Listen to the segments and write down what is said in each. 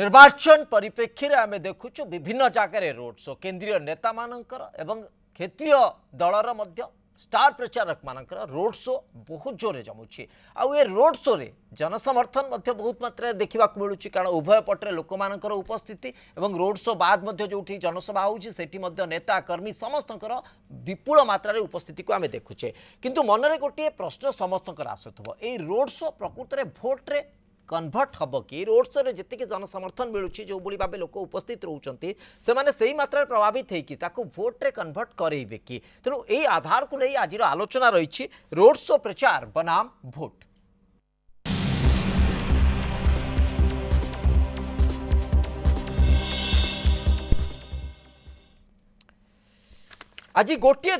নির্বাচন পরিপ্রেক্ষীরে আমি দেখুছু বিভিন্ন জায়গায় রোড শো কেন্দ্রীয় নেতা মানকর এবং ক্ষেত্রীয় দলর মধ্য স্টার প্রচারক মানকর রোড শো বহু জোরে জমুছি আউ এ রোড শোরে জনসমর্থন মধ্য বহুত মাত্রায় দেখা মিলুছি কারণ উভয় পটরে লোক মানকর উপস্থিতি এবং রোড শো বাদ মধ্য যেটি জনসভা হচ্ছে সেটি মধ্য নেতা কর্মী সমস্তকর বিপুল মাত্রার উপস্থিতিকে আমি দেখুছে কিন্তু মনরে গোটিয়ে প্রশ্ন সমস্তকর আসুথব এই রোড শো প্রকৃতরে ভোটরে कनभर्ट हम कि रोड शो जी जनसमर्थन मिलूँ जो भाई भाव लोक उस्थित रोचे से मात्र प्रभावित हो भोट्रे कनभर्ट करेबे कि तेणु यही आधार को नहीं आज आलोचना रही रोड शो प्रचार बनाम भोट आज गोटे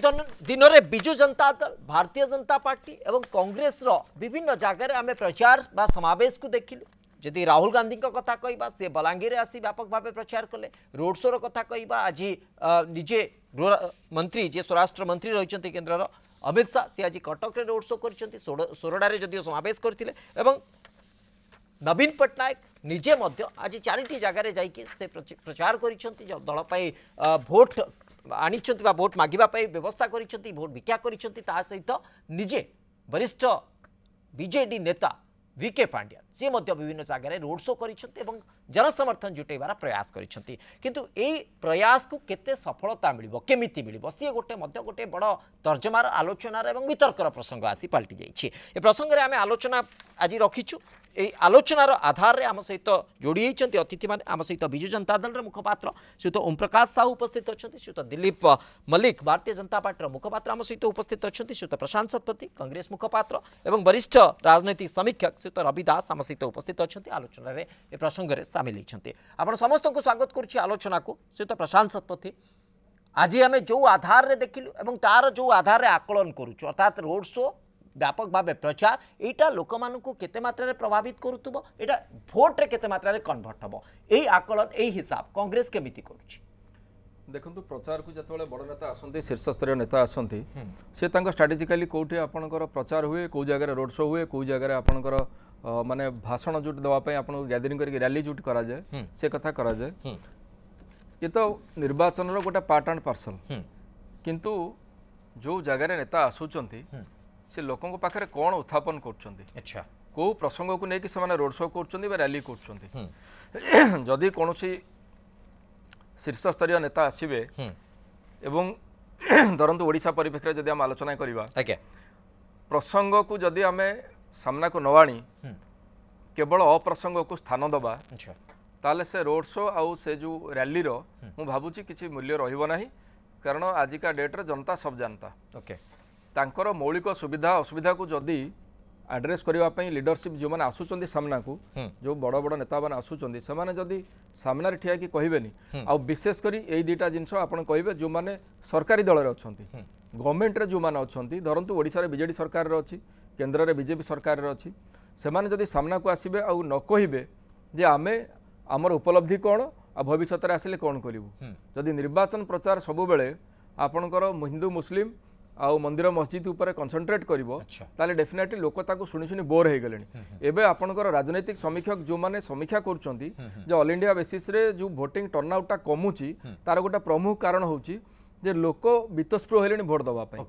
दिन में विजु जनता दल भारतीय जनता पार्टी और कांग्रेस विभिन्न जगार आम प्रचार व समावेश को देख लु जदि राहुल गांधी कथा कह सी बलांगीर आसी व्यापक भाव प्रचार कले रोड शो रहा कह आज निजे मंत्री जी स्वराष्ट्र मंत्री रही केन्द्र अमित शाह सी आज कटक रोड शो कर सोरडार जदि समावेश करते नवीन पट्टनायक निजे आज चार जगह जा प्रचार कर दलपाई भोट ଆଣିଛନ୍ତି ବା ଭୋଟ୍ ମାଗିବା ପାଇଁ ବ୍ୟବସ୍ଥା କରିଛନ୍ତି ଭୋଟ୍ ଭିକ୍ଷା କରିଛନ୍ତି ତା ସହିତ ନିଜେ ବରିଷ୍ଠ ବିଜେଡ଼ି ନେତା ଭିକେ ପାଣ୍ଡିଆନ ସିଏ ମଧ୍ୟ ବିଭିନ୍ନ ଜାଗାରେ ରୋଡ୍ ଶୋ କରିଛନ୍ତି ଏବଂ ଜନସମର୍ଥନ ଜୁଟେଇବାର ପ୍ରୟାସ କରିଛନ୍ତି କିନ୍ତୁ ଏଇ ପ୍ରୟାସକୁ କେତେ ସଫଳତା ମିଳିବ କେମିତି ମିଳିବ ସିଏ ଗୋଟେ ମଧ୍ୟ ଗୋଟେ ବଡ଼ ତର୍ଜମାର ଆଲୋଚନାର ଏବଂ ବିତର୍କର ପ୍ରସଙ୍ଗ ଆସି ପାଲଟି ଯାଇଛି ଏ ପ୍ରସଙ୍ଗରେ ଆମେ ଆଲୋଚନା ଆଜି ରଖିଛୁ এই আলোচনার আধারে আম সহিত যোড়ি হয়েছেন অতিথি মানে আম সহিত বিজু জনতা দলর মুখপাত্র শ্রীযুক্ত ওমপ্রকাশ সাহু উপস্থিত অনেক শ্রীযুক্ত দিলীপ মল্লিক ভারতীয় জনতা পার্টির মুখপাত্র আম সহিত উপস্থিত অনেক শ্রীযুক্ত প্রশান্ত শতপথী কংগ্রেস মুখপাত্র এবং বরিষ্ঠ রাজনৈতিক সমীক্ষক শ্রীযুক্ত রবি দাস আম সহিত উপস্থিত অনেক আলোচনার এ প্রসঙ্গে সামিল হয়েছেন আপনার সমস্ত স্বাগত করছি আলোচনা শ্রীযুক্ত প্রশান্ত শতপথী आज आम जो आधार रे देखिलु और तार जो आधार रे आकलन करूँ अर्थात रोड शो ব্যাপক ভাবে প্রচার এইটা লোকমানঙ্কু কেতে মাত্রায় প্রভাবিত করুব এটা ভোটরে কেতে মাত্রায় কনভর্ট হব এই আকলন এই হিসাব কংগ্রেস কেমিতি করুছি ଦେଖନ୍ତୁ ପ୍ରଚାରକୁ ଯେତେବେଳେ ବଡ଼ ନେତା ଆସନ୍ତି ଶୀର୍ଷସ୍ତରୀୟ ନେତା ଆସନ୍ତି ସେ ତାଙ୍କ ଷ୍ଟ୍ରାଟେଜିକାଲି କେଉଁଠି ଆପଣଙ୍କର ପ୍ରଚାର ହୁଏ କେଉଁ ଜାଗାରେ ରୋଡ୍ ଶୋ ହୁଏ କେଉଁ ଜାଗାରେ ଆପଣଙ୍କର ମାନେ ଭାଷଣ ଯେଉଁଠି ଦେବା ପାଇଁ ଆପଣଙ୍କୁ ଗ୍ୟାଦରିଂ କରିକି ର୍ୟାଲି ଯେଉଁଠି କରାଯାଏ ସେ କଥା କରାଯାଏ ଇଏ ତ ନିର୍ବାଚନର ଗୋଟେ ପାର୍ଟ ଆଣ୍ଡ ପାର୍ସଲ କିନ୍ତୁ ଯେଉଁ ଜାଗାରେ ନେତା ଆସୁଛନ୍ତି ସେ ଲୋକଙ୍କ ପାଖରେ କ'ଣ ଉତ୍ଥାପନ କରୁଛନ୍ତି ଆଚ୍ଛା କେଉଁ ପ୍ରସଙ୍ଗକୁ ନେଇକି ସେମାନେ ରୋଡ୍ ଶୋ କରୁଛନ୍ତି ବା ରାଲି କରୁଛନ୍ତି ଯଦି କୌଣସି ଶୀର୍ଷସ୍ତରୀୟ ନେତା ଆସିବେ ଏବଂ ଧରନ୍ତୁ ଓଡ଼ିଶା ପରିପ୍ରେକ୍ଷୀରେ ଯଦି ଆମେ ଆଲୋଚନା କରିବା ଆଜ୍ଞା ପ୍ରସଙ୍ଗକୁ ଯଦି ଆମେ ସାମ୍ନାକୁ ନ ଆଣି କେବଳ ଅପ୍ରସଙ୍ଗକୁ ସ୍ଥାନ ଦେବା ତାହେଲେ ସେ ରୋଡ୍ ଶୋ ଆଉ ସେ ଯେଉଁ ର୍ୟାଲିର ମୁଁ ଭାବୁଛି କିଛି ମୂଲ୍ୟ ରହିବ ନାହିଁ କାରଣ ଆଜିକା ଡେଟ୍ରେ ଜନତା ସବୁ ଜାଣନ୍ତା ଓକେ ତାଙ୍କର ମୌଳିକ ସୁବିଧା ଅସୁବିଧାକୁ ଯଦି ଆଡ୍ରେସ୍ କରିବା ପାଇଁ ଲିଡରସିପ୍ ଯେଉଁମାନେ ଆସୁଛନ୍ତି ସାମ୍ନାକୁ ଯେଉଁ ବଡ଼ ବଡ଼ ନେତାମାନେ ଆସୁଛନ୍ତି ସେମାନେ ଯଦି ସାମ୍ନାରେ ଠିଆ ହେଇକି କହିବେନି ଆଉ ବିଶେଷ କରି ଏଇ ଦୁଇଟା ଜିନିଷ ଆପଣ କହିବେ ଯେଉଁମାନେ ସରକାରୀ ଦଳରେ ଅଛନ୍ତି ଗଭର୍ଣ୍ଣମେଣ୍ଟରେ ଯେଉଁମାନେ ଅଛନ୍ତି ଧରନ୍ତୁ ଓଡ଼ିଶାରେ ବିଜେଡ଼ି ସରକାରରେ ଅଛି କେନ୍ଦ୍ରରେ ବିଜେପି ସରକାରରେ ଅଛି ସେମାନେ ଯଦି ସାମ୍ନାକୁ ଆସିବେ ଆଉ ନ କହିବେ ଯେ ଆମେ ଆମର ଉପଲବ୍ଧି କ'ଣ ଆଉ ଭବିଷ୍ୟତରେ ଆସିଲେ କ'ଣ କରିବୁ ଯଦି ନିର୍ବାଚନ ପ୍ରଚାର ସବୁବେଳେ ଆପଣଙ୍କର ହିନ୍ଦୁ ମୁସଲିମ୍ ଆଉ ମନ୍ଦିର ମସଜିଦ ଉପରେ କନସେନଟ୍ରେଟ୍ କରିବ ତାହେଲେ ଡେଫିନେଟଲି ଲୋକ ତାକୁ ଶୁଣି ଶୁଣି ବୋର୍ ହେଇଗଲେଣି ଏବେ ଆପଣଙ୍କର ରାଜନୈତିକ ସମୀକ୍ଷକ ଯେଉଁମାନେ ସମୀକ୍ଷା କରୁଛନ୍ତି ଯେ ଅଲ୍ ଇଣ୍ଡିଆ ବେସିସ୍ରେ ଯେଉଁ ଭୋଟିଂ ଟର୍ଣ୍ଣଆଉଟ୍ଟା କମୁଛି ତା'ର ଗୋଟେ ପ୍ରମୁଖ କାରଣ ହେଉଛି ଯେ ଲୋକ ବିତସ୍ପୃହ ହେଲେଣି ଭୋଟ ଦେବା ପାଇଁ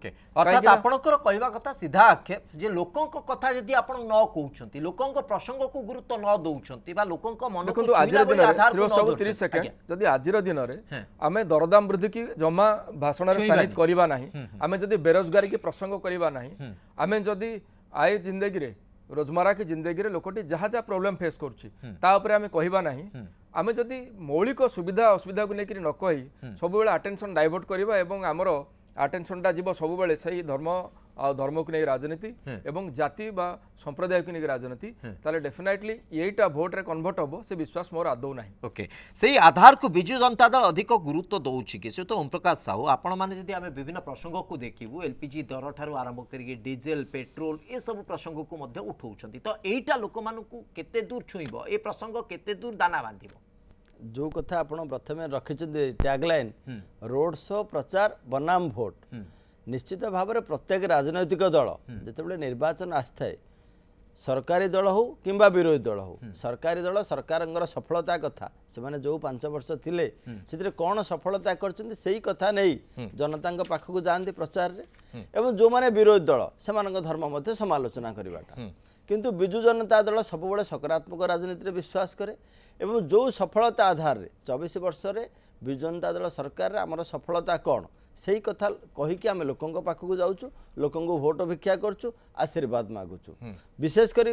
ଅର୍ଥାତ୍ ଆପଣଙ୍କର କହିବା କଥା ସିଧା ଆକ୍ଷେପ ଯେ ଲୋକଙ୍କ କଥା ଯଦି ଆପଣ ନ କହୁଛନ୍ତି ଲୋକଙ୍କ ପ୍ରସଙ୍ଗକୁ ଗୁରୁତ୍ୱ ନ ଦେଉଛନ୍ତି ବା ଲୋକଙ୍କ ମନକୁ ଆଜିର ଦିନରେ ସେକେଣ୍ଡ ଯଦି ଆଜିର ଦିନରେ ଆମେ ଦରଦାମ ବୃଦ୍ଧିକି ଜମା ଭାଷଣରେ ସ୍ଥାନିତ କରିବା ନାହିଁ ଆମେ ଯଦି ବେରୋଜଗାରୀକି ପ୍ରସଙ୍ଗ କରିବା ନାହିଁ ଆମେ ଯଦି ଆଏ ଜିନ୍ଦଗିରେ ରୋଜମରା କି ଜିନ୍ଦଗିରେ ଲୋକଟି ଯାହା ଯାହା ପ୍ରୋବ୍ଲେମ୍ ଫେସ୍ କରୁଛି ତା ଉପରେ ଆମେ କହିବା ନାହିଁ ଆମେ ଯଦି ମୌଳିକ ସୁବିଧା ଅସୁବିଧାକୁ ନେଇକରି ନ କହି ସବୁବେଳେ ଆଟେନସନ୍ ଡାଇଭର୍ଟ କରିବା ଏବଂ ଆମର ଆଟେନସନ୍ଟା ଯିବ ସବୁବେଳେ ସେଇ ଧର୍ମ ଆଉ ଧର୍ମକୁ ନେଇ ରାଜନୀତି ଏବଂ ଜାତି ବା ସମ୍ପ୍ରଦାୟକୁ ନେଇ ରାଜନୀତି ତାହେଲେ ଡେଫିନାଇଟଲି ଏଇଟା ଭୋଟରେ କନଭର୍ଟ ହେବ ସେ ବିଶ୍ୱାସ ମୋର ଆଦୌ ନାହିଁ ଓକେ ସେଇ ଆଧାରକୁ ବିଜୁ ଜନତା ଦଳ ଅଧିକ ଗୁରୁତ୍ୱ ଦେଉଛି କି ସେ ତ ଓମପ୍ରକାଶ ସାହୁ ଆପଣମାନେ ଯଦି ଆମେ ବିଭିନ୍ନ ପ୍ରସଙ୍ଗକୁ ଦେଖିବୁ ଏଲ୍ପିଜି ଦରଠାରୁ ଆରମ୍ଭ କରିକି ଡିଜେଲ ପେଟ୍ରୋଲ ଏସବୁ ପ୍ରସଙ୍ଗକୁ ମଧ୍ୟ ଉଠାଉଛନ୍ତି ତ ଏଇଟା ଲୋକମାନଙ୍କୁ କେତେ ଦୂର ଛୁଇଁବ ଏ ପ୍ରସଙ୍ଗ କେତେ ଦୂର ଦାନା ବାନ୍ଧିବ ଯେଉଁ କଥା ଆପଣ ପ୍ରଥମେ ରଖିଛନ୍ତି ଟ୍ୟାଗ୍ଲାଇନ୍ ରୋଡ୍ ଶୋ ପ୍ରଚାର ବନାମ ଭୋଟ୍ ନିଶ୍ଚିତ ଭାବରେ ପ୍ରତ୍ୟେକ ରାଜନୈତିକ ଦଳ ଯେତେବେଳେ ନିର୍ବାଚନ ଆସିଥାଏ ସରକାରୀ ଦଳ ହଉ କିମ୍ବା ବିରୋଧୀ ଦଳ ହଉ ସରକାରୀ ଦଳ ସରକାରଙ୍କର ସଫଳତା କଥା ସେମାନେ ଯେଉଁ ପାଞ୍ଚ ବର୍ଷ ଥିଲେ ସେଥିରେ କ'ଣ ସଫଳତା କରିଛନ୍ତି ସେଇ କଥା ନେଇ ଜନତାଙ୍କ ପାଖକୁ ଯାଆନ୍ତି ପ୍ରଚାରରେ ଏବଂ ଯେଉଁମାନେ ବିରୋଧୀ ଦଳ ସେମାନଙ୍କ ଧର୍ମ ମଧ୍ୟ ସମାଲୋଚନା କରିବାଟା କିନ୍ତୁ ବିଜୁ ଜନତା ଦଳ ସବୁବେଳେ ସକାରାତ୍ମକ ରାଜନୀତିରେ ବିଶ୍ୱାସ କରେ ଏବଂ ଯେଉଁ ସଫଳତା ଆଧାରରେ ଚବିଶ ବର୍ଷରେ ବିଜୁ ଜନତା ଦଳ ସରକାରରେ ଆମର ସଫଳତା କ'ଣ ସେହି କଥା କହିକି ଆମେ ଲୋକଙ୍କ ପାଖକୁ ଯାଉଛୁ ଲୋକଙ୍କୁ ଭୋଟ ଭିକ୍ଷା କରୁଛୁ ଆଶୀର୍ବାଦ ମାଗୁଛୁ ବିଶେଷ କରି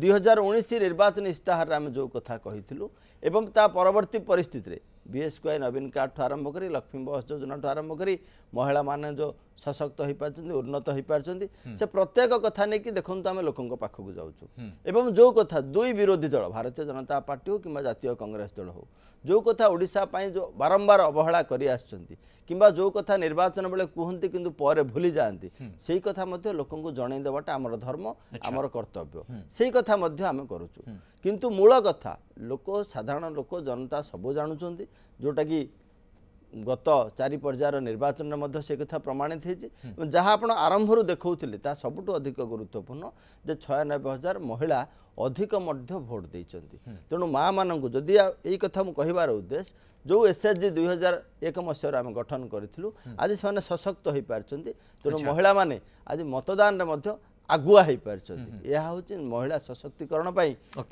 ଦୁଇ ହଜାର ଉଣେଇଶ ନିର୍ବାଚନ ଇସ୍ତାହାରରେ ଆମେ ଯେଉଁ କଥା କହିଥିଲୁ ଏବଂ ତା ପରବର୍ତ୍ତୀ ପରିସ୍ଥିତିରେ ବି ଏସ୍ କେ ୱାଇ ନବୀନ କାର୍ଡ଼ଠୁ ଆରମ୍ଭ କରି ଲକ୍ଷ୍ମୀ ବସ୍ ଯୋଜନାଠୁ ଆରମ୍ଭ କରି ମହିଳାମାନେ ଯେଉଁ ସଶକ୍ତ ହୋଇପାରୁଛନ୍ତି ଉନ୍ନତ ହୋଇପାରୁଛନ୍ତି ସେ ପ୍ରତ୍ୟେକ କଥା ନେଇକି ଦେଖନ୍ତୁ ଆମେ ଲୋକଙ୍କ ପାଖକୁ ଯାଉଛୁ ଏବଂ ଯେଉଁ କଥା ଦୁଇ ବିରୋଧୀ ଦଳ ଭାରତୀୟ ଜନତା ପାର୍ଟି ହେଉ କିମ୍ବା ଜାତୀୟ କଂଗ୍ରେସ ଦଳ ହେଉ ଯେଉଁ କଥା ଓଡ଼ିଶା ପାଇଁ ଯେଉଁ ବାରମ୍ବାର ଅବହେଳା କରି କରିଆସୁଛନ୍ତି କିମ୍ବା ଯେଉଁ କଥା ନିର୍ବାଚନ ବେଳେ କୁହନ୍ତି କିନ୍ତୁ ପରେ ଭୁଲି ଯାଆନ୍ତି ସେଇ କଥା ମଧ୍ୟ ଲୋକଙ୍କୁ ଜଣେଇ ଦେବାଟା ଆମର ଧର୍ମ ଆମର କର୍ତ୍ତବ୍ୟ ସେଇ କଥା ମଧ୍ୟ ଆମେ କରୁଛୁ କିନ୍ତୁ ମୂଳ କଥା ଲୋକ ସାଧାରଣ ଲୋକ ଜନତା ସବୁ ଜାଣୁଛନ୍ତି ଯେଉଁଟାକି ଗତ ଚାରି ପର୍ଯ୍ୟାୟର ନିର୍ବାଚନରେ ମଧ୍ୟ ସେ କଥା ପ୍ରମାଣିତ ହେଇଛି ଏବଂ ଯାହା ଆପଣ ଆରମ୍ଭରୁ ଦେଖାଉଥିଲେ ତାହା ସବୁଠୁ ଅଧିକ ଗୁରୁତ୍ୱପୂର୍ଣ୍ଣ ଯେ ଛୟାନବେ ହଜାର ମହିଳା ଅଧିକ ମଧ୍ୟ ଭୋଟ୍ ଦେଇଛନ୍ତି ତେଣୁ ମାଆମାନଙ୍କୁ ଯଦି ଏଇ କଥା ମୁଁ କହିବାର ଉଦ୍ଦେଶ୍ୟ ଯେଉଁ ଏସ୍ ଏଚ୍ ଜି ଦୁଇହଜାର ଏକ ଆମେ ଗଠନ କରିଥିଲୁ ଆଜି ସେମାନେ ସଶକ୍ତ ହୋଇପାରିଛନ୍ତି ତେଣୁ ମହିଳାମାନେ ଆଜି ମତଦାନରେ ମଧ୍ୟ आगुआ आगु है पारिछा महिला सशक्तिकरण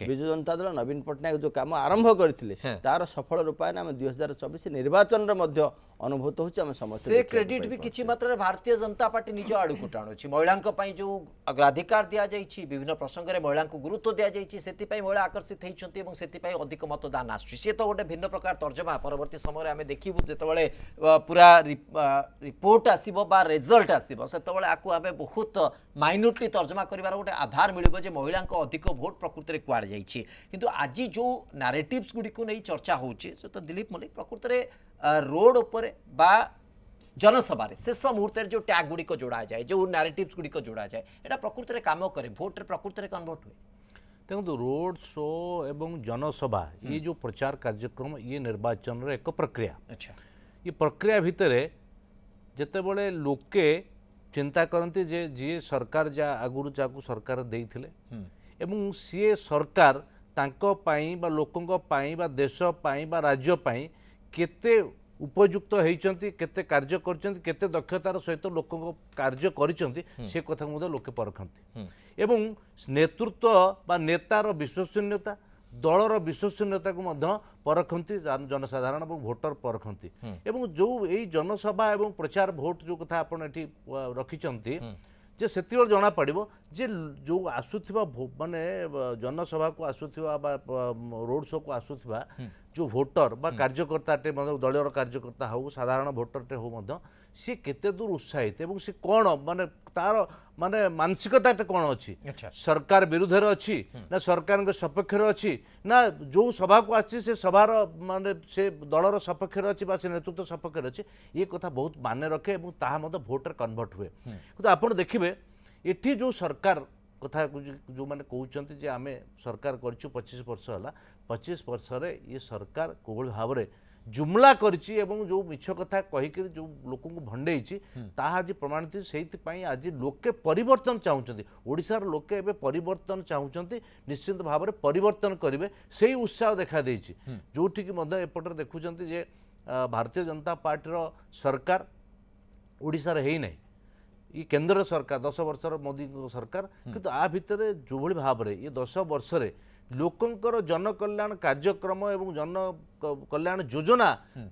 विजु जनता दल नवीन पट्टनायक जो काम आरम्भ गरिफल रूपमा दुई हजार चौबिस निर्वाचन हुन्छ समस्या मात्र भारतीय जनता पर्टी निज आडको टाणु महिला अग्राधिकार दिइन्छ विभिन्न प्रसङ्गले महिलाको गुरुत्व दिइपी महिला आकर्षित हुन्छपूर्मै अधिक मतदान आसु सि त गए भिन्न प्रकार तर्जमा पवर्ती समयमा आम देखेबे पूरा रिपोर्ट आस्यो रेजल्ट आसेबे बहुत मइन्ुट एक्जाक्टली तर्जमा कर गोटे आधार मिले महिला अधिक भोट प्रकृति में कड़े जाइए कि आज जो नारेटिवस गुड़ी को नहीं चर्चा हो तो दिलीप मल्लिक प्रकृत रोड उपर बा जनसभा शेष मुहूर्त जो टैग गुड़िक जोड़ा जाए जो नारेटिवस गुड़िक जोड़ा जाए यहाँ प्रकृत में कम कै भोट्रे प्रकृत में कनभर्ट हुए देखो रोड शो एवं जनसभा ये जो प्रचार कार्यक्रम ये निर्वाचन एक प्रक्रिया अच्छा ये प्रक्रिया भितर जो बड़े लोके ଚିନ୍ତା କରନ୍ତି ଯେ ଯିଏ ସରକାର ଯାହା ଆଗରୁ ଯାହାକୁ ସରକାର ଦେଇଥିଲେ ଏବଂ ସିଏ ସରକାର ତାଙ୍କ ପାଇଁ ବା ଲୋକଙ୍କ ପାଇଁ ବା ଦେଶ ପାଇଁ ବା ରାଜ୍ୟ ପାଇଁ କେତେ ଉପଯୁକ୍ତ ହେଇଛନ୍ତି କେତେ କାର୍ଯ୍ୟ କରିଛନ୍ତି କେତେ ଦକ୍ଷତାର ସହିତ ଲୋକଙ୍କ କାର୍ଯ୍ୟ କରିଛନ୍ତି ସେ କଥାକୁ ମଧ୍ୟ ଲୋକେ ପରଖନ୍ତି ଏବଂ ନେତୃତ୍ୱ ବା ନେତାର ବିଶ୍ୱସନୀୟତା ଦଳର ବିଶ୍ୱସନୀୟତାକୁ ମଧ୍ୟ ପରଖନ୍ତି ଜନସାଧାରଣ ଏବଂ ଭୋଟର ପରଖନ୍ତି ଏବଂ ଯେଉଁ ଏଇ ଜନସଭା ଏବଂ ପ୍ରଚାର ଭୋଟ ଯେଉଁ କଥା ଆପଣ ଏଠି ରଖିଛନ୍ତି ଯେ ସେତେବେଳେ ଜଣାପଡ଼ିବ ଯେ ଯେଉଁ ଆସୁଥିବା ମାନେ ଜନସଭାକୁ ଆସୁଥିବା ବା ରୋଡ଼ ଶୋକୁ ଆସୁଥିବା ଯେଉଁ ଭୋଟର ବା କାର୍ଯ୍ୟକର୍ତ୍ତାଟେ ମଧ୍ୟ ଦଳୀୟର କାର୍ଯ୍ୟକର୍ତ୍ତା ହେଉ ସାଧାରଣ ଭୋଟରଟେ ହେଉ ମଧ୍ୟ ସିଏ କେତେ ଦୂର ଉତ୍ସାହିତ ଏବଂ ସେ କ'ଣ ମାନେ ତାର ମାନେ ମାନସିକତାଟା କ'ଣ ଅଛି ସରକାର ବିରୁଦ୍ଧରେ ଅଛି ନା ସରକାରଙ୍କ ସପକ୍ଷରେ ଅଛି ନା ଯେଉଁ ସଭାକୁ ଆସିଛି ସେ ସଭାର ମାନେ ସେ ଦଳର ସପକ୍ଷରେ ଅଛି ବା ସେ ନେତୃତ୍ୱ ସପକ୍ଷରେ ଅଛି ଏ କଥା ବହୁତ ମାନେ ରଖେ ଏବଂ ତାହା ମଧ୍ୟ ଭୋଟରେ କନଭର୍ଟ ହୁଏ କିନ୍ତୁ ଆପଣ ଦେଖିବେ ଏଠି ଯେଉଁ ସରକାର कथा जो मैंने कहते आम सरकार कर पचीस वर्ष है पचीस वर्ष रे ये सरकार कौली भाव जुमला करो मिछ कथा कहीक जो लोक भंडे आज प्रमाणित से आज लोके पर चाहते ओडार लोके चाहते निश्चिंत भाव परन करेंगे से उत्साह देखा जोटी एपटर देखुंत भारतीय जनता पार्टी सरकार ओडार होना ଇ କେନ୍ଦ୍ର ସରକାର ଦଶ ବର୍ଷର ମୋଦିଙ୍କ ସରକାର କିନ୍ତୁ ଆ ଭିତରେ ଯେଉଁଭଳି ଭାବରେ ଇଏ ଦଶ ବର୍ଷରେ ଲୋକଙ୍କର ଜନକଲ୍ୟାଣ କାର୍ଯ୍ୟକ୍ରମ ଏବଂ ଜନ କଲ୍ୟାଣ ଯୋଜନା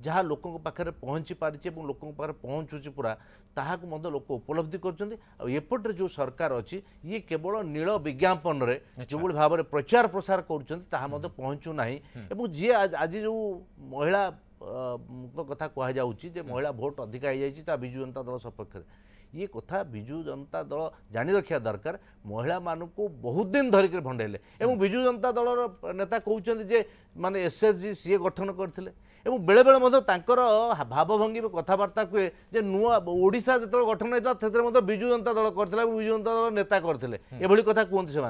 ଯାହା ଲୋକଙ୍କ ପାଖରେ ପହଞ୍ଚି ପାରିଛି ଏବଂ ଲୋକଙ୍କ ପାଖରେ ପହଞ୍ଚୁଛି ପୁରା ତାହାକୁ ମଧ୍ୟ ଲୋକ ଉପଲବ୍ଧି କରୁଛନ୍ତି ଆଉ ଏପଟରେ ଯେଉଁ ସରକାର ଅଛି ଇଏ କେବଳ ନୀଳ ବିଜ୍ଞାପନରେ ଯେଉଁଭଳି ଭାବରେ ପ୍ରଚାର ପ୍ରସାର କରୁଛନ୍ତି ତାହା ମଧ୍ୟ ପହଞ୍ଚୁନାହିଁ ଏବଂ ଯିଏ ଆଜି ଯେଉଁ ମହିଳା କଥା କୁହାଯାଉଛି ଯେ ମହିଳା ଭୋଟ୍ ଅଧିକା ହେଇଯାଇଛି ତା ବିଜୁ ଜନତା ଦଳ ସପକ୍ଷରେ ये कथा विजु जनता दल जाणी रखा दरकार महिला मानक बहुत दिन धरिक भंडेले और विजु जनता दल नेता कहते जे मानने एस एस जी सी गठन करते এবং বেড়েবেড়ে মধ্যে তাঁকর ভাবভঙ্গি কথাবার্তা কুয়ে যে নূয়া ওড়িশা যেত গঠন হয়েছিল সেতরে মধ্যে বিজু জনতা দল করলে এবং বিজু জনতা দল নেতা করলে এভাবে কথা কুহতি সে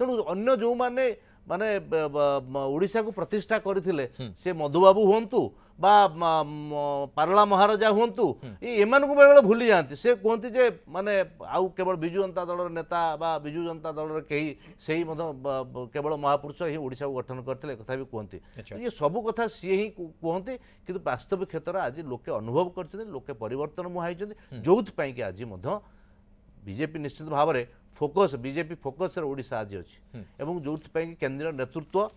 তেমন অন্য যে ମାନେ ଓଡ଼ିଶାକୁ ପ୍ରତିଷ୍ଠା କରିଥିଲେ ସେ ମଧୁବାବୁ ହୁଅନ୍ତୁ ବା ପାରଳା ମହାରାଜା ହୁଅନ୍ତୁ ଏମାନଙ୍କୁ ବେଳେବେଳେ ଭୁଲି ଯାଆନ୍ତି ସେ କୁହନ୍ତି ଯେ ମାନେ ଆଉ କେବଳ ବିଜୁ ଜନତା ଦଳର ନେତା ବା ବିଜୁ ଜନତା ଦଳର କେହି ସେହି ମଧ୍ୟ କେବଳ ମହାପୁରୁଷ ହିଁ ଓଡ଼ିଶାକୁ ଗଠନ କରିଥିଲେ ଏକଥା ବି କୁହନ୍ତି ଇଏ ସବୁ କଥା ସିଏ ହିଁ କୁହନ୍ତି କିନ୍ତୁ ବାସ୍ତବିକ କ୍ଷେତ୍ରରେ ଆଜି ଲୋକେ ଅନୁଭବ କରିଛନ୍ତି ଲୋକେ ପରିବର୍ତ୍ତନ ମୁହାଁ ହେଇଛନ୍ତି ଯେଉଁଥିପାଇଁକି ଆଜି ମଧ୍ୟ ବିଜେପି ନିଶ୍ଚିତ ଭାବରେ ଫୋକସ୍ ବିଜେପି ଫୋକସ୍ରେ ଓଡ଼ିଶା ଆଜି ଅଛି ଏବଂ ଯେଉଁଥିପାଇଁ କେନ୍ଦ୍ରୀୟ ନେତୃତ୍ୱ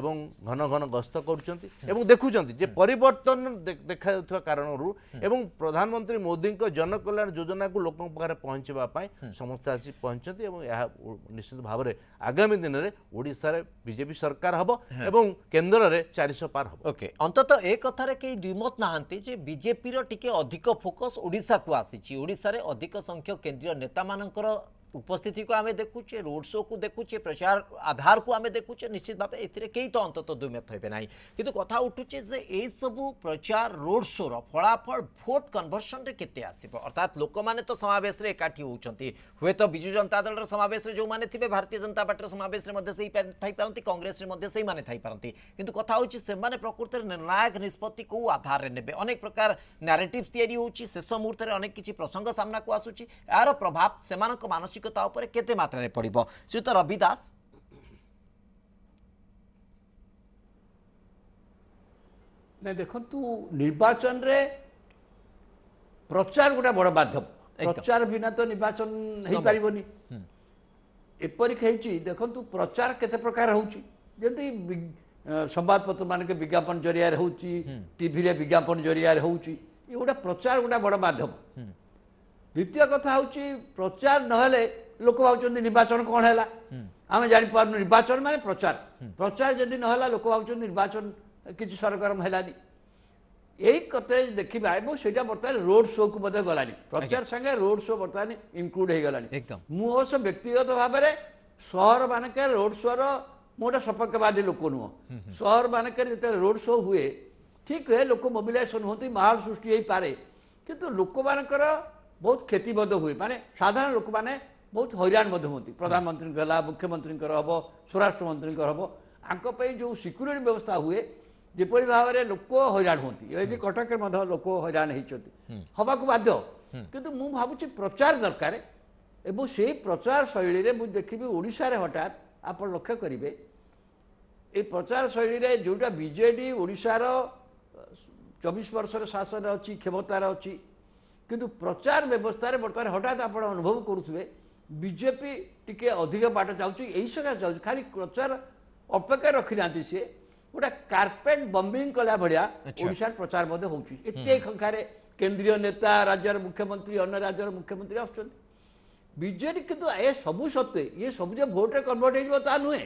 এবং ঘন ঘন গস্ত করছেন এবং দেখুছেন যে পরিবর্তন দেখা যাওয়া কারণর এবং প্রধানমন্ত্রী মোদীঙ্ক জনকল্যাণ যোজনাকে লোক পাখে পৌঁছবা সমস্তে আসি পৌঁছতে এবং ଏହା ନିଶ୍ଚିତ ଭାବରେ ଆଗାମୀ ଦିନରେ ଓଡ଼ିଶାରେ ବିଜେପି ସରକାର ହେବ ଏବଂ କେନ୍ଦ୍ରରେ ଚାରିଶହ ପାର ହେବ ଓକେ ଅନ୍ତତଃ ଏ କଥାରେ କେହି ଦ୍ୱିମତ ନାହାନ୍ତି ଯେ ବିଜେପିର ଟିକେ ଅଧିକ ଫୋକସ୍ ଓଡ଼ିଶାକୁ ଆସିଛି ଓଡ଼ିଶାରେ ଅଧିକ ସଂଖ୍ୟକ କେନ୍ଦ୍ରୀୟ ନେତାମାନଙ୍କର उपस्थिति को आम देखुचे रोड शो को देखुचे प्रचार आधार को आम देखुचे निश्चित भाव ए तो अंत दुमत हे ना कि कथा उठुचे जे यू प्रचार रोड शोर फलाफल भोट कनभरसन के आसो अर्थात लोक मैंने तो समावेश एकाठी होती हुए तो विजु जनता दल समावेश जो मैंने थे भारतीय जनता पार्टी समावेश थी कंग्रेस में थी कितु कथा होने प्रकृत निर्णायक निष्पत्ति कौ आधार में ने अनेक प्रकार नारेटिव या शेष मुहूर्त अनेक किसी प्रसंग सामना को आसूँ यार प्रभाव से मानसिक ଆବଶ୍ୟକତା ଉପରେ କେତେ ମାତ୍ରାରେ ପଡ଼ିବ ଶ୍ରୀଯୁକ୍ତ ରବି ଦାସ ନାଇଁ ଦେଖନ୍ତୁ ନିର୍ବାଚନରେ ପ୍ରଚାର ଗୋଟେ ବଡ଼ ମାଧ୍ୟମ ପ୍ରଚାର ବିନା ତ ନିର୍ବାଚନ ହେଇପାରିବନି ଏପରିକି ହେଇଛି ଦେଖନ୍ତୁ ପ୍ରଚାର କେତେ ପ୍ରକାର ହେଉଛି ଯେମିତି ସମ୍ବାଦପତ୍ର ମାନଙ୍କ ବିଜ୍ଞାପନ ଜରିଆରେ ହେଉଛି ଟିଭିରେ ବିଜ୍ଞାପନ ଜରିଆରେ ହେଉଛି ଏ ଗୋଟେ ପ୍ରଚାର ଗୋଟେ ବଡ଼ ମାଧ୍ୟମ द्वितीय कथा हूँ प्रचार नोक भावुंत निर्वाचन कौन है आम जानपर निर्वाचन मान प्रचार प्रचार जदि ना लोक भावुंत निर्वाचन किसी सरगरम है यही देखा एटा बर्तमान रोड शो को गलानी प्रचार सागे रोड शो बर्तमान इनक्लूड हो गला मुश्य व्यक्तिगत भाव में सहर मानक रोड शो रोटे सपक्षवादी लोक नुह सहर मानक रोड शो हुए ठीक हुए लोक मोबिलइज हूँ माहौल सृष्टि पारे कितु लोक मानकर ବହୁତ କ୍ଷତିବଦ୍ଧ ହୁଏ ମାନେ ସାଧାରଣ ଲୋକମାନେ ବହୁତ ହଇରାଣ ମଧ୍ୟ ହୁଅନ୍ତି ପ୍ରଧାନମନ୍ତ୍ରୀଙ୍କ ହେଲା ମୁଖ୍ୟମନ୍ତ୍ରୀଙ୍କର ହେବ ସ୍ୱରାଷ୍ଟ୍ର ମନ୍ତ୍ରୀଙ୍କର ହେବ ଆଙ୍କ ପାଇଁ ଯେଉଁ ସିକ୍ୟୁରିଟି ବ୍ୟବସ୍ଥା ହୁଏ ଯେପରି ଭାବରେ ଲୋକ ହଇରାଣ ହୁଅନ୍ତି ଏଇ କଟକରେ ମଧ୍ୟ ଲୋକ ହଇରାଣ ହେଇଛନ୍ତି ହେବାକୁ ବାଧ୍ୟ କିନ୍ତୁ ମୁଁ ଭାବୁଛି ପ୍ରଚାର ଦରକାର ଏବଂ ସେଇ ପ୍ରଚାର ଶୈଳୀରେ ମୁଁ ଦେଖିବି ଓଡ଼ିଶାରେ ହଠାତ୍ ଆପଣ ଲକ୍ଷ୍ୟ କରିବେ ଏଇ ପ୍ରଚାର ଶୈଳୀରେ ଯେଉଁଟା ବିଜେଡ଼ି ଓଡ଼ିଶାର ଚବିଶ ବର୍ଷର ଶାସନ ଅଛି କ୍ଷମତାରେ ଅଛି କିନ୍ତୁ ପ୍ରଚାର ବ୍ୟବସ୍ଥାରେ ବର୍ତ୍ତମାନ ହଠାତ୍ ଆପଣ ଅନୁଭବ କରୁଥିବେ ବିଜେପି ଟିକେ ଅଧିକ ବାଟ ଯାଉଛି ଏଇ ସକାଶେ ଯାଉଛି ଖାଲି ପ୍ରଚାର ଅପେକ୍ଷା ରଖିନାହାନ୍ତି ସିଏ ଗୋଟେ କାର୍ପେଟ ବମ୍ବିଂ କଲା ଭଳିଆ ଓଡ଼ିଶାରେ ପ୍ରଚାର ମଧ୍ୟ ହେଉଛି ଏତେ ସଂଖ୍ୟାରେ କେନ୍ଦ୍ରୀୟ ନେତା ରାଜ୍ୟର ମୁଖ୍ୟମନ୍ତ୍ରୀ ଅନ୍ୟ ରାଜ୍ୟର ମୁଖ୍ୟମନ୍ତ୍ରୀ ଆସୁଛନ୍ତି ବିଜେଡି କିନ୍ତୁ ଏ ସବୁ ସତ୍ତ୍ୱେ ଇଏ ସବୁ ଯେ ଭୋଟରେ କନଭର୍ଟ ହେଇଯିବ ତା ନୁହେଁ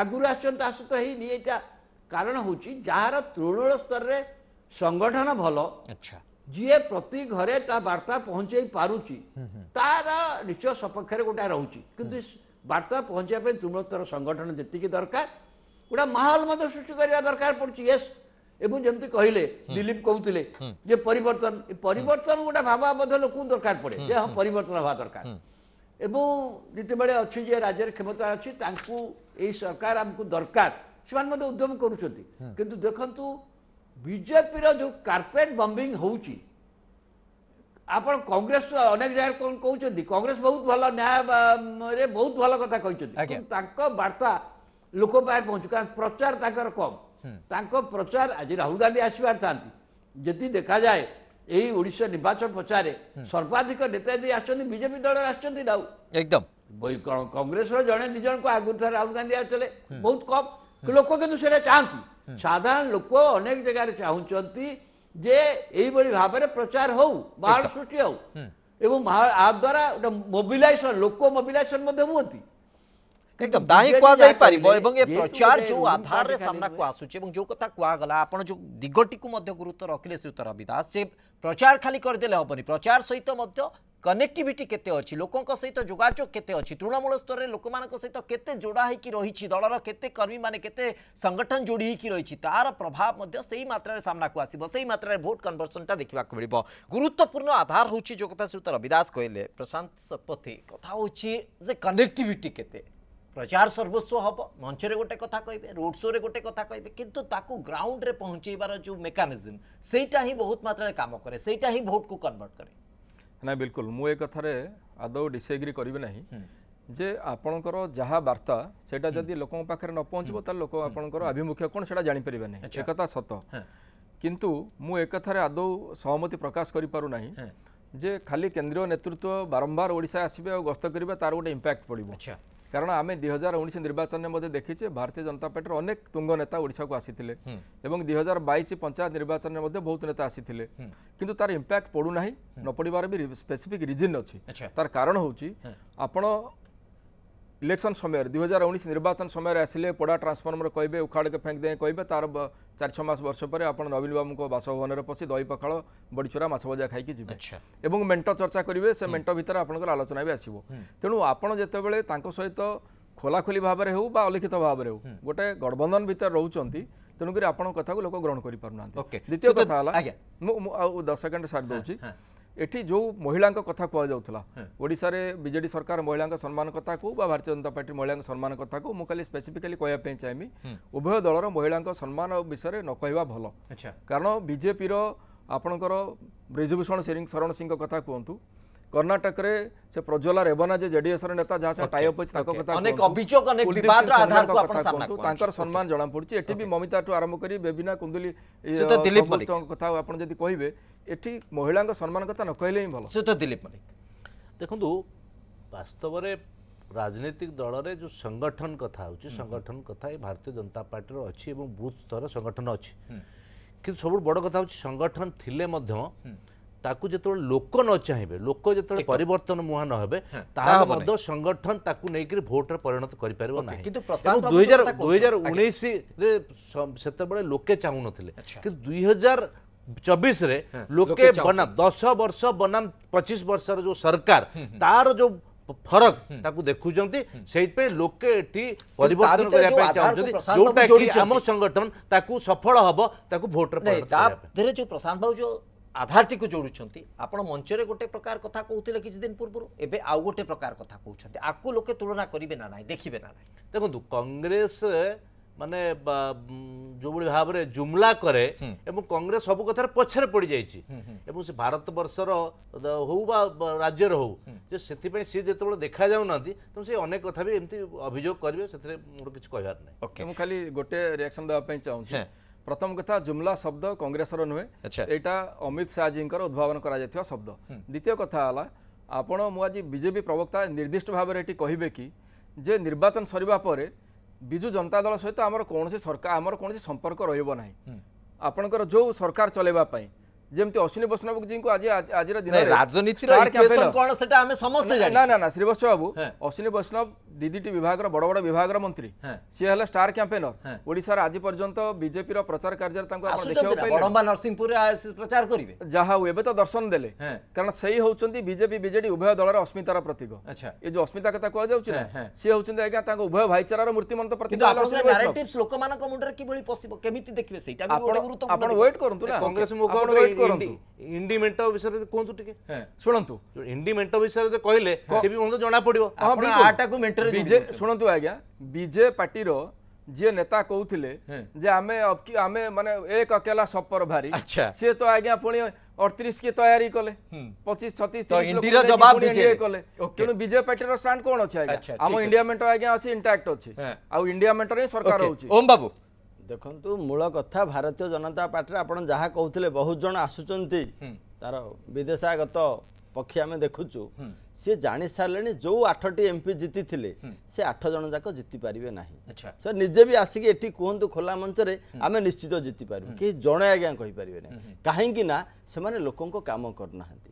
ଆଗରୁ ଆସିଛନ୍ତି ତା ସହିତ ହେଇନି ଏଇଟା କାରଣ ହେଉଛି ଯାହାର ତୃଣମୂଳ ସ୍ତରରେ ସଂଗଠନ ଭଲ ଆଚ୍ଛା ଯିଏ ପ୍ରତି ଘରେ ତା ବାର୍ତ୍ତା ପହଞ୍ଚେଇ ପାରୁଛି ତାର ନିଶ୍ଚୟ ସପକ୍ଷରେ ଗୋଟାଏ ରହୁଛି କିନ୍ତୁ ବାର୍ତ୍ତା ପହଞ୍ଚିବା ପାଇଁ ତୃଣୋତ୍ତର ସଂଗଠନ ଯେତିକି ଦରକାର ଗୋଟେ ମାହୋଲ ମଧ୍ୟ ସୃଷ୍ଟି କରିବା ଦରକାର ପଡ଼ୁଛି ୟେସ୍ ଏବଂ ଯେମିତି କହିଲେ ଦିଲ୍ଲୀପ କହୁଥିଲେ ଯେ ପରିବର୍ତ୍ତନ ପରିବର୍ତ୍ତନ ଗୋଟେ ଭାବା ମଧ୍ୟ ଲୋକଙ୍କୁ ଦରକାର ପଡ଼େ ଯେ ହଁ ପରିବର୍ତ୍ତନ ହେବା ଦରକାର ଏବଂ ଯେତେବେଳେ ଅଛି ଯେ ରାଜ୍ୟରେ କ୍ଷମତା ଅଛି ତାଙ୍କୁ ଏଇ ସରକାର ଆମକୁ ଦରକାର ସେମାନେ ମଧ୍ୟ ଉଦ୍ୟମ କରୁଛନ୍ତି କିନ୍ତୁ ଦେଖନ୍ତୁ ବିଜେପିର ଯେଉଁ କାର୍ପେଟ୍ ବମ୍ବିଂ ହେଉଛି ଆପଣ କଂଗ୍ରେସ ଅନେକ ଜାଗାରେ କ'ଣ କହୁଛନ୍ତି କଂଗ୍ରେସ ବହୁତ ଭଲ ନ୍ୟାୟରେ ବହୁତ ଭଲ କଥା କହିଛନ୍ତି ତାଙ୍କ ବାର୍ତ୍ତା ଲୋକ ପାଖରେ ପହଞ୍ଚୁ କାରଣ ପ୍ରଚାର ତାଙ୍କର କମ୍ ତାଙ୍କ ପ୍ରଚାର ଆଜି ରାହୁଲ ଗାନ୍ଧୀ ଆସିବାର ଥାନ୍ତି ଯଦି ଦେଖାଯାଏ এই ওড়িশা নির্বাচন প্রচারে সর্বাধিক নেতা যে আসছেন বিজেপি দলের আসছেন না একদম কংগ্রেসর জনে দুজনক আগুর রাহুল গান্ধী আসলে বহুত কম লোক কিন্তু সেটা চাহান্তি ସାଧାରଣ ଲୋକ ଅନେକ ଜାଗାରେ ଚାହୁଁଛନ୍ତି ଯେ ଏଇଭଳି ଭାବରେ ପ୍ରଚାର ହଉ ବାହାର ସୃଷ୍ଟି ହଉ এবং ଆ ଦ୍ୱାରା ଗୋଟେ ମୋବିଲାଇଜେସନ ଲୋକ ମୋବିଲାଇଜେସନ ମଧ୍ୟ ହୁଅନ୍ତି একদম তাহি কুযাই পাব এবং এ প্রচার যে আধারে সামনাকু আসুচি এবং যে কথা কুহগলা আপনার যে দিগটি গুরুত্ব রাখলে শ্রীত দাস সে প্রচার খালি করেদেলে হবনি প্রচার সহিত মধ্য कनेक्टिविटी के अच्छी लोकों सहित जोजोग के तृणमूल स्तर में लोक सहित केोड़ा जोड़ा रही दल केते कर्मी मैंने केते संगठन जोड़ी रही तार प्रभाव से मात्रा सामना को आसो से मात्रा भोट टा देखा मिल गुरुत्वपूर्ण आधार हूँ जो कथा रविदास कहले प्रशांत शतपथी कथा हूँ कनेक्टिविटी के प्रचार सर्वस्व हम मंच गोटे कथा कहे रोड शो रे गोटे कथा कहे कि ग्राउंड में पहुँचेबार जो मेकानिजम सेटा ही बहुत मात्रा काम कैसे ही भोट को कनभर्ट करे ନାଇଁ ବିଲକୁଲ ମୁଁ ଏ କଥାରେ ଆଦୌ ଡିସେଗ୍ରି କରିବି ନାହିଁ ଯେ ଆପଣଙ୍କର ଯାହା ବାର୍ତ୍ତା ସେଇଟା ଯଦି ଲୋକଙ୍କ ପାଖରେ ନ ପହଞ୍ଚିବ ତାହେଲେ ଲୋକ ଆପଣଙ୍କର ଆଭିମୁଖ୍ୟ କ'ଣ ସେଇଟା ଜାଣିପାରିବେ ନାହିଁ ଏକଥା ସତ କିନ୍ତୁ ମୁଁ ଏକଥାରେ ଆଦୌ ସହମତି ପ୍ରକାଶ କରିପାରୁନାହିଁ ଯେ ଖାଲି କେନ୍ଦ୍ରୀୟ ନେତୃତ୍ୱ ବାରମ୍ବାର ଓଡ଼ିଶା ଆସିବେ ଆଉ ଗସ୍ତ କରିବେ ତାର ଗୋଟେ ଇମ୍ପାକ୍ଟ ପଡ଼ିବ কারণ আমি দুই হাজার উনিশ নির্বাচনে মধ্যে দেখিছে ভারতীয় জনতা পার্টির অনেক তুঙ্গ নেতা ওড়শাকে আসিলে এবং দুই হাজার বাইশ পঞ্চায়েত নির্বাচনে মধ্যে বহু নেতা আসিলে কিন্তু তার ইম্প্যাক্ট পড়ু না নপড়িবার বি স্পেসিফিক রিজন অছি তার কারণ হচ্ছে আপনার ইলেকশন সময় দুই হাজার উনিশ নির্বাচন সময় আসলে পোড়া ট্রান্সফর্মর কে উখাড়কে ফেঁক দিয়ে কে তার চারি মাস বর্ষ পরে আপনার নবীন বাবু বাসভবনের পশি দই পখাড় বড়িচুরা মাছ ভজা খাই যাবে এবং মেন্ট চর্চা করবে সে মেন্ট ভিতরে আপনার আলোচনা আসবে তেমন আপনার যেতবে তাঁর সহিত খোলাখোলি ভাবে হোক বা অলিখিত ভাবে হোক গোটে গঠবন্ধন ভিতরে রোচান তেমকি আপনার কথা লোক গ্রহণ করে পু না দ্বিতীয় কথা হল দশ সেকেন্ড সারি দেছি এটি যে মহিলা কথা কুয়া ওড়শার বিজেডি সরকার মহিলা সম্মান কথা কু বা ভারতীয় জনতা পার্টির মহিলা সম্মান কথা কু মু খালি স্পেসিফিকালি কয়া চাইমি উভয় দলর মহিলা সম্মান বিষয়ে ন কহা ভাল কারণ বিজেপির আপনার ব্রিজভূষণ শরণ সিং কথা কুহতু କର୍ଣ୍ଣାଟକରେ ସେ ପ୍ରଜ୍ୱଳା ରେବନା ଯେ ଜେଡିଏସ୍ର ନେତା ଯାହା ସେ ଟାଇପ୍ ଅଛି ତାଙ୍କ କଥା ତାଙ୍କର ସମ୍ମାନ ଜଣାପଡ଼ୁଛି ଏଠି ବି ମମିତାଠୁ ଆରମ୍ଭ କରି ବେବିନା କୁନ୍ଦୁଲି ଦିଲ୍ଲୀପ ମଲ୍ଲିକଙ୍କ କଥା ଆପଣ ଯଦି କହିବେ ଏଠି ମହିଳାଙ୍କ ସମ୍ମାନ କଥା ନ କହିଲେ ହିଁ ଭଲ ସେ ତ ଦିଲ୍ଲୀପ ମଲ୍ଲିକ ଦେଖନ୍ତୁ ବାସ୍ତବରେ ରାଜନୈତିକ ଦଳରେ ଯେଉଁ ସଂଗଠନ କଥା ହେଉଛି ସଂଗଠନ କଥା ଏ ଭାରତୀୟ ଜନତା ପାର୍ଟିର ଅଛି ଏବଂ ବୁଥ ସ୍ତର ସଂଗଠନ ଅଛି କିନ୍ତୁ ସବୁଠୁ ବଡ଼ କଥା ହେଉଛି ସଂଗଠନ ଥିଲେ ମଧ୍ୟ ତାକୁ ଯେତେବେଳେ ଲୋକ ନ ଚାହିଁବେ ଲୋକ ଯେତେବେଳେ ପରିବର୍ତ୍ତନ ମୁହାଁ ନ ହେବେ ତାହା ମଧ୍ୟ ସଂଗଠନ ତାକୁ ନେଇକରି ଭୋଟରେ ପରିଣତ କରିପାରିବ ନାହିଁ କିନ୍ତୁ ଦୁଇ ହଜାର ଦୁଇ ହଜାର ଉଣେଇଶରେ ସେତେବେଳେ ଲୋକେ ଚାହୁଁନଥିଲେ କିନ୍ତୁ ଦୁଇ ହଜାର ଚବିଶରେ ଲୋକେ ବନାମ ଦଶ ବର୍ଷ ବନାମ ପଚିଶ ବର୍ଷର ଯେଉଁ ସରକାର ତାର ଯେଉଁ ଫରକ ତାକୁ ଦେଖୁଛନ୍ତି ସେଇଥିପାଇଁ ଲୋକେ ଏଠି ପରିବର୍ତ୍ତନ କରିବା ପାଇଁ ଚାହୁଁଛନ୍ତି ଯୋଉଟା ଆମ ସଂଗଠନ ତାକୁ ସଫଳ ହବ ତାକୁ ଭୋଟରେ ତା ଦେହରେ ଯୋଉ ପ୍ରଶାନ୍ତ ବାବୁ ଯୋଉ ଆଧାରଟିକୁ ଯୋଡ଼ୁଛନ୍ତି ଆପଣ ମଞ୍ଚରେ ଗୋଟେ ପ୍ରକାର କଥା କହୁଥିଲେ କିଛି ଦିନ ପୂର୍ବରୁ ଏବେ ଆଉ ଗୋଟେ ପ୍ରକାର କଥା କହୁଛନ୍ତି ଆକୁ ଲୋକେ ତୁଳନା କରିବେ ନା ନାହିଁ ଦେଖିବେ ନା ନାହିଁ ଦେଖନ୍ତୁ କଂଗ୍ରେସ ମାନେ ଯେଉଁଭଳି ଭାବରେ ଜୁମଲା କରେ ଏବଂ କଂଗ୍ରେସ ସବୁ କଥାରେ ପଛରେ ପଡ଼ିଯାଇଛି ଏବଂ ସେ ଭାରତବର୍ଷର ହଉ ବା ରାଜ୍ୟର ହଉ ଯେ ସେଥିପାଇଁ ସିଏ ଯେତେବେଳେ ଦେଖାଯାଉନାହାନ୍ତି ତେଣୁ ସେ ଅନେକ କଥା ବି ଏମିତି ଅଭିଯୋଗ କରିବେ ସେଥିରେ ମୋର କିଛି କହିବାର ନାହିଁ ଓକେ ମୁଁ ଖାଲି ଗୋଟେ ରିଆକ୍ସନ୍ ଦେବା ପାଇଁ ଚାହୁଁଛି ପ୍ରଥମ କଥା ଜୁମ୍ଲା ଶବ୍ଦ କଂଗ୍ରେସର ନୁହେଁ ଏଇଟା ଅମିତ ଶାହାଜୀଙ୍କର ଉଦ୍ଭାବନ କରାଯାଇଥିବା ଶବ୍ଦ ଦ୍ୱିତୀୟ କଥା ହେଲା ଆପଣ ମୁଁ ଆଜି ବିଜେପି ପ୍ରବକ୍ତା ନିର୍ଦ୍ଦିଷ୍ଟ ଭାବରେ ଏଠି କହିବେ କି ଯେ ନିର୍ବାଚନ ସରିବା ପରେ ବିଜୁ ଜନତା ଦଳ ସହିତ ଆମର କୌଣସି ସରକାର ଆମର କୌଣସି ସମ୍ପର୍କ ରହିବ ନାହିଁ ଆପଣଙ୍କର ଯେଉଁ ସରକାର ଚଲାଇବା ପାଇଁ যেমতি অশ্বিনী বৈষ্ণবজীকে আজ আজির দিন রাজনীতির ইকুয়েশন কোন সেটা আমি সমস্তে জানি না না না শ্রীবৎস বাবু অশ্বিনী বৈষ্ণব দিদিটি বিভাগর বড় বড় বিভাগর মন্ত্রী সি হলে স্টার ক্যাম্পেনর ওড়িশার আজ পর্যন্ত বিজেপির প্রচার কার্যরে তাঙ্কু আপন দেখিও পাইলে বড়ম্বা নরসিংহপুরে প্রচার করিবে যাহা হু এবে তো দর্শন দেলে কারণ সেই হউচন্তি বিজেপি বিজেডি উভয় দলর অস্মিতার প্রতীক আচ্ছা এ যে অস্মিতা কথা কোয়া যাউছি না সি হউচন্তি আজ্ঞা তাঙ্ক উভয় ভাইচারার মূর্তিমন্ত প্রতীক কিন্তু আপনার ন্যারেটিভস লোকমানক মুন্ডরে কিভাবে পসিবল কেমিতি দেখিবে সেইটা আপন ওয়েট করন্তু না কংগ্রেস মুখ ওয়েট କରନ୍ତୁ ଇଣ୍ଡି ମେଣ୍ଟ ବିଷୟରେ କୁହନ୍ତୁ ଟିକେ ଶୁଣନ୍ତୁ ଇଣ୍ଡି ମେଣ୍ଟ ବିଷୟରେ କହିଲେ ସେ ବି ମଧ୍ୟ ଜଣା ପଡିବ ଆଟାକୁ ମେଣ୍ଟରେ ବିଜେ ଶୁଣନ୍ତୁ ଆଜ୍ଞା ବିଜେ ପାର୍ଟିର ଯିଏ ନେତା କହୁଥିଲେ ଯେ ଆମେ ଆମେ ମାନେ ଏକ ଅକେଲା ସପର ଭାରି ସିଏ ତ ଆଜ୍ଞା ପୁଣି ଅଠତିରିଶ କି ତୟାରି କଲେ ପଚିଶ ଛତିଶ କଲେ ତେଣୁ ବିଜେପି ପାର୍ଟିର ଷ୍ଟାଣ୍ଡ କଣ ଅଛି ଆଜ୍ଞା ଆମ ଇଣ୍ଡିଆ ମେଣ୍ଟ ଆଜ୍ଞା ଅଛି ଇଣ୍ଟାକ୍ଟ ଅଛି ଆଉ ଇଣ୍ଡିଆ ମେଣ୍ଟରେ ହିଁ ସରକାର ହଉଛି ଓମ୍ ବାବୁ ଦେଖନ୍ତୁ ମୂଳ କଥା ଭାରତୀୟ ଜନତା ପାର୍ଟିରେ ଆପଣ ଯାହା କହୁଥିଲେ ବହୁତ ଜଣ ଆସୁଛନ୍ତି ତାର ବିଦେଶାଗତ ପକ୍ଷୀ ଆମେ ଦେଖୁଛୁ ସିଏ ଜାଣିସାରିଲେଣି ଯୋଉ ଆଠଟି ଏମ୍ ପି ଜିତିଥିଲେ ସେ ଆଠ ଜଣ ଯାକ ଜିତିପାରିବେ ନାହିଁ ସେ ନିଜେ ବି ଆସିକି ଏଠି କୁହନ୍ତୁ ଖୋଲା ମଞ୍ଚରେ ଆମେ ନିଶ୍ଚିତ ଜିତିପାରିବୁ କେହି ଜଣେ ଆଜ୍ଞା କହିପାରିବେ ନାହିଁ କାହିଁକି ନା ସେମାନେ ଲୋକଙ୍କ କାମ କରୁନାହାନ୍ତି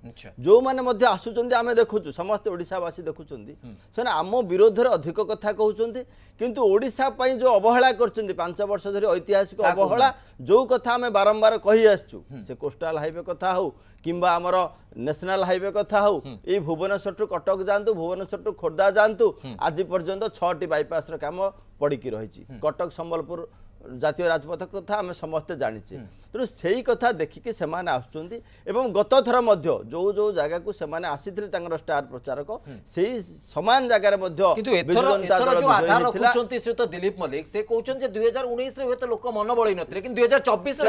ଯୋଉମାନେ ମଧ୍ୟ ଆସୁଛନ୍ତି ଆମେ ଦେଖୁଛୁ ସମସ୍ତେ ଓଡ଼ିଶାବାସୀ ଦେଖୁଛନ୍ତି ସେମାନେ ଆମ ବିରୋଧରେ ଅଧିକ କଥା କହୁଛନ୍ତି କିନ୍ତୁ ଓଡ଼ିଶା ପାଇଁ ଯୋଉ ଅବହେଳା କରୁଛନ୍ତି ପାଞ୍ଚ ବର୍ଷ ଧରି ଐତିହାସିକ ଅବହେଳା ଯୋଉ କଥା ଆମେ ବାରମ୍ବାର କହିଆସୁଛୁ ସେ କୋଷ୍ଟାଲ ହାଇୱେ କଥା ହଉ କିମ୍ବା ଆମର ନ୍ୟାସନାଲ ହାଇୱେ କଥା ହଉ ଏଇ ଭୁବନେଶ୍ୱର ଭୁବନେଶ୍ୱରଠୁ କଟକ ଯାଆନ୍ତୁ ଭୁବନେଶ୍ୱରଠୁ ଖୋର୍ଦ୍ଧା ଯାଆନ୍ତୁ ଆଜି ପର୍ଯ୍ୟନ୍ତ ଛଅଟି ବାଇପାସ୍ର କାମ ପଡ଼ିକି ରହିଛି କଟକ ସମ୍ବଲପୁର ଜାତୀୟ ରାଜପଥ କଥା ଆମେ ସମସ୍ତେ ଜାଣିଛେ ତେଣୁ ସେଇ କଥା ଦେଖିକି ସେମାନେ ଆସୁଛନ୍ତି ଏବଂ ଗତଥର ମଧ୍ୟ ଯେଉଁ ଯେଉଁ ଜାଗାକୁ ସେମାନେ ଆସିଥିଲେ ତାଙ୍କର ଷ୍ଟାର ପ୍ରଚାରକ ସେଇ ସମାନ ଜାଗାରେ ମଧ୍ୟ ଦିଲୀପ ମଲ୍ଲିକ ସେ କହୁଛନ୍ତି ଯେ ଦୁଇ ହଜାର ଉଣେଇଶରେ ହୁଏତ ଲୋକ ମନ ବଳେଇ ନଥିଲେ କିନ୍ତୁ ଦୁଇ ହଜାର ଚବିଶରେ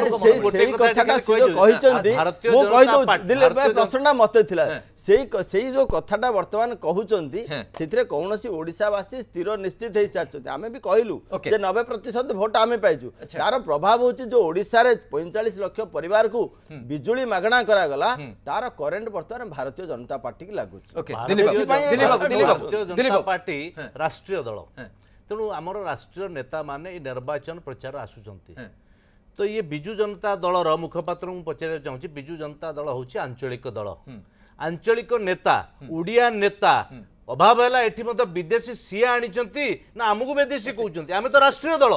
ସେଇ କଥାଟା କହିଛନ୍ତି ମୁଁ କହିଦେଉଛି ଦିଲ୍ଲୀପ ପ୍ରଶ୍ନଟା ମତେ ଥିଲା ସେଇ ସେଇ ଯେଉଁ କଥାଟା ବର୍ତ୍ତମାନ କହୁଛନ୍ତି ସେଥିରେ କୌଣସି ଓଡ଼ିଶାବାସୀ ସ୍ଥିର ନିଶ୍ଚିତ ହେଇସାରିଛନ୍ତି ଆମେ ବି କହିଲୁ ଯେ ନବେ ପ୍ରତିଶତ ଭୋଟ ଆମେ ପାଇଛୁ ତାର ପ୍ରଭାବ ହେଉଛି ଯେଉଁ ଓଡ଼ିଶାରେ ଅଣଚାଳିଶ ଲକ୍ଷ ପରିବାରକୁ ବିଜୁଳି ମାଗଣା କରାଗଲା ତାର କରେଣ୍ଟ ବର୍ତ୍ତମାନ ଭାରତୀୟ ଜନତା ପାର୍ଟିକୁ ଲାଗୁଛି ପାର୍ଟି ରାଷ୍ଟ୍ରୀୟ ଦଳ ତେଣୁ ଆମର ରାଷ୍ଟ୍ରୀୟ ନେତାମାନେ ଏ ନିର୍ବାଚନ ପ୍ରଚାର ଆସୁଛନ୍ତି ତ ଇଏ ବିଜୁ ଜନତା ଦଳର ମୁଖପାତ୍ର ମୁଁ ପଚାରିବାକୁ ଚାହୁଁଛି ବିଜୁ ଜନତା ଦଳ ହେଉଛି ଆଞ୍ଚଳିକ ଦଳ ଆଞ୍ଚଳିକ ନେତା ଓଡ଼ିଆ ନେତା অভাব হল এটি মধ্যে বিদেশী সিয়ে আনিছন্তি না আমাকে বিদেশী কৌছন্তি আমি তো রাষ্ট্রীয় দল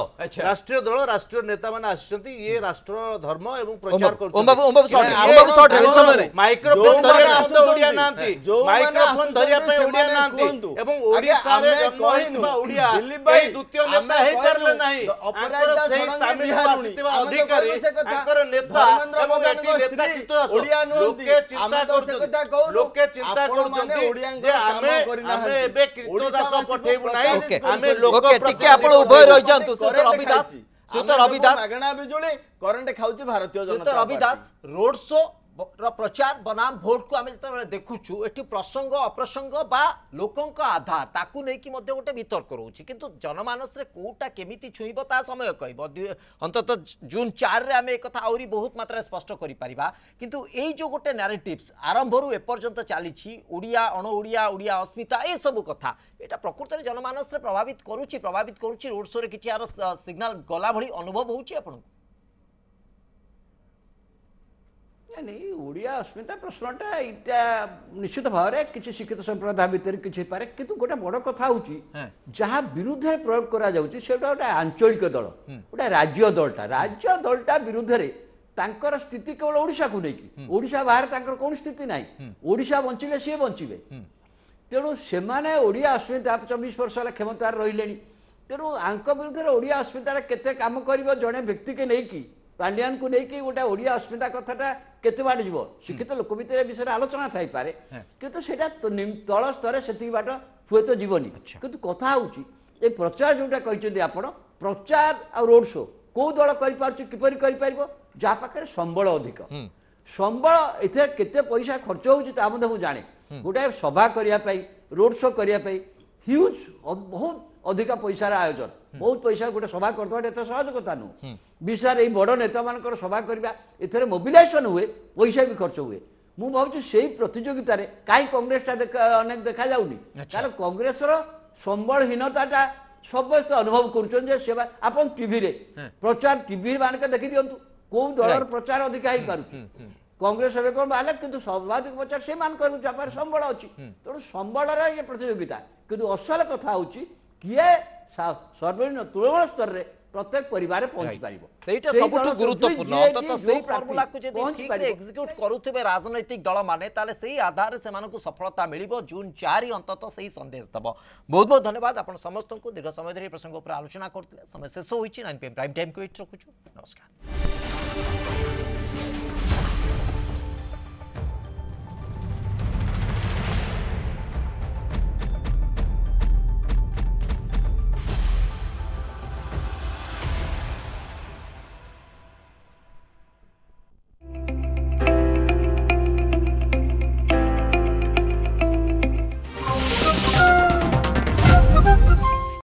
রাষ্ট্রীয় দল রাষ্ট্রীয় নেতা মানে আসছন্তি ইয়ে রাষ্ট্র ধর্ম এবং প্রচার করছন্তি ওম ওম ওম বাবু বাবু বাবু শর্ট শর্ট সময় রে মাইক্রোফোন ধরে আসছন্তি ওড়িয়া নাহান্তি মাইক্রোফোন ধরে পাই ওড়িয়া নাতি এবং ওড়িয়া ওড়িশারে কইনু ওড়িয়া এই দ্বিতীয় নেতা হেই পারলে নাই অপরাধ সেই তামিলনাড়ু আসিতিবা অধিকারী তাঙ্কর নেতা এবং এটি নেতা কিন্তু ওড়িয়া নহন্তি নেতৃত্ব তো সে কথা করছন্তি লোকে চিন্তা করছন্তি যে আমি ଟିକେ ଆପଣ ଉଭୟ ରହିଯାନ୍ତୁ ଶ୍ରୀତ ରବି ଦାସ ଶ୍ରୀତ ରବି ଦାସ ମାଗଣା ବିଜୁଳି କରେଣ୍ଟ ଖାଉଛି ଭାରତୀୟ ଶ୍ରୀତ ରବି ଦାସ ରୋଡ ଶୋ প্রচার বনাম ভোটকু আমি যেতবে দেখুছু এটি প্রসঙ্গ অপ্রসঙ্গ বা লোকঙ্ক আধার তাকু নেইকি মধ্যে গোটে বিতর্ক রয়েছে কিন্তু জনমানসে কোটা কেমিতি ছুঁইব তা সময় কইব অন্তত জুন চারে আমি একথা আহরি বহুত মাত্রায় স্পষ্ট করিপারিবা কিন্তু এই যে গোটে ন্যারেটিভস আরম্ভরু এপর্যন্ত চালিছি ওড়িয়া অণ ওড়িয়া ওড়িয়া অস্মিতা এইসবু কথা এটা প্রকৃতরে জনমানসে প্রভাবিত করুছি প্রভাবিত করুছি রোড শোরে কিছু আর সিগনাল গলা ভি অনুভব হচ্ছে আপনার ନାଇଁ ଓଡ଼ିଆ ଅସ୍ମିତା ପ୍ରଶ୍ନଟା ଏଇଟା ନିଶ୍ଚିତ ଭାବରେ କିଛି ଶିକ୍ଷିତ ସମ୍ପ୍ରଦାୟ ଭିତରେ କିଛି ହେଇପାରେ କିନ୍ତୁ ଗୋଟେ ବଡ଼ କଥା ହେଉଛି ଯାହା ବିରୁଦ୍ଧରେ ପ୍ରୟୋଗ କରାଯାଉଛି ସେଟା ଗୋଟେ ଆଞ୍ଚଳିକ ଦଳ ଗୋଟେ ରାଜ୍ୟ ଦଳଟା ରାଜ୍ୟ ଦଳଟା ବିରୁଦ୍ଧରେ ତାଙ୍କର ସ୍ଥିତି କେବଳ ଓଡ଼ିଶାକୁ ନେଇକି ଓଡ଼ିଶା ବାହାରେ ତାଙ୍କର କୌଣସି ସ୍ଥିତି ନାହିଁ ଓଡ଼ିଶା ବଞ୍ଚିଲେ ସିଏ ବଞ୍ଚିବେ ତେଣୁ ସେମାନେ ଓଡ଼ିଆ ଅସ୍ମିତା ଚବିଶ ବର୍ଷ ହେଲା କ୍ଷମତାରେ ରହିଲେଣି ତେଣୁ ଆଙ୍କ ବିରୁଦ୍ଧରେ ଓଡ଼ିଆ ଅସ୍ମିତାରେ କେତେ କାମ କରିବ ଜଣେ ବ୍ୟକ୍ତିକୁ ନେଇକି ପାଣ୍ଡିଆନକୁ ନେଇକି ଗୋଟେ ଓଡ଼ିଆ ଅସ୍ମିତା କଥାଟା କେତେ ବାଟ ଯିବ ଶିକ୍ଷିତ ଲୋକ ଭିତରେ ବିଷୟରେ ଆଲୋଚନା ଥାଇପାରେ କିନ୍ତୁ ସେଇଟା ତଳ ସ୍ତରରେ ସେତିକି ବାଟ ହୁଏତ ଯିବନି କିନ୍ତୁ କଥା ହେଉଛି ଏ ପ୍ରଚାର ଯେଉଁଟା କହିଛନ୍ତି ଆପଣ ପ୍ରଚାର ଆଉ ରୋଡ୍ ଶୋ କୋଉ ଦଳ କରିପାରୁଛି କିପରି କରିପାରିବ ଯାହା ପାଖରେ ସମ୍ବଳ ଅଧିକ ସମ୍ବଳ ଏଥିରେ କେତେ ପଇସା ଖର୍ଚ୍ଚ ହେଉଛି ତା ମଧ୍ୟ ମୁଁ ଜାଣେ ଗୋଟାଏ ସଭା କରିବା ପାଇଁ ରୋଡ୍ ଶୋ କରିବା ପାଇଁ ହ୍ୟୁଜ୍ ବହୁତ ଅଧିକା ପଇସାର ଆୟୋଜନ ବହୁତ ପଇସା ଗୋଟେ ସଭା କରିଦେବାଟା ଏତେ ସହଜ କଥା ନୁହଁ ବିଶାର ଏଇ ବଡ଼ ନେତାମାନଙ୍କର ସଭା କରିବା ଏଥିରେ ମୋବିଲାଇଜେସନ ହୁଏ ପଇସା ବି ଖର୍ଚ୍ଚ ହୁଏ ମୁଁ ଭାବୁଛି ସେଇ ପ୍ରତିଯୋଗିତାରେ କାହିଁ କଂଗ୍ରେସଟା ଅନେକ ଦେଖାଯାଉନି କାରଣ କଂଗ୍ରେସର ସମ୍ବଳହୀନତାଟା ସମସ୍ତେ ଅନୁଭବ କରୁଛନ୍ତି ଯେ ସେ ଆପଣ ଟିଭିରେ ପ୍ରଚାର ଟିଭି ମାନଙ୍କ ଦେଖିଦିଅନ୍ତୁ କୋଉ ଦଳର ପ୍ରଚାର ଅଧିକା ହେଇପାରୁଛି କଂଗ୍ରେସ ଏବେ କ'ଣ ବାହାରିଲା କିନ୍ତୁ ସର୍ବାଧିକ ପ୍ରଚାର ସେମାନଙ୍କର ଯାହା ପାଖରେ ସମ୍ବଳ ଅଛି ତେଣୁ ସମ୍ବଳର ଇଏ ପ୍ରତିଯୋଗିତା କିନ୍ତୁ ଅସଲ କଥା ହେଉଛି କିଏ ସର୍ବନିମ୍ନ ତୃଣମୂଳ ସ୍ତରରେ ପ୍ରତ୍ୟେକ ପରିବାର ପହଞ୍ଚି ପାରିବ ସେଇଟା ସବୁଠୁ ଗୁରୁତ୍ୱପୂର୍ଣ୍ଣ ଅନ୍ତତ ସେଇ ଫର୍ମୁଲାକୁ ଯଦି ଠିକରେ ଏକ୍ସିକ୍ୟୁଟ କରୁଥିବେ ରାଜନୈତିକ ଦଳମାନେ ତାହେଲେ ସେଇ ଆଧାରରେ ସେମାନଙ୍କୁ ସଫଳତା ମିଳିବ ଜୁନ୍ ଚାରି ଅନ୍ତତ ସେଇ ସନ୍ଦେଶ ଦେବ ବହୁତ ବହୁତ ଧନ୍ୟବାଦ ଆପଣ ସମସ୍ତଙ୍କୁ ଦୀର୍ଘ ସମୟ ଧରି ଏ ପ୍ରସଙ୍ଗ ଉପରେ ଆଲୋଚନା କରୁଥିଲେ ସମୟ ଶେଷ ହୋଇଛି ନାଇନ୍ ପିଏମ୍ ପ୍ରାଇମ୍ ଟାଇମ୍କୁ ଏଇଠି ରଖୁଛୁ ନମସ୍କାର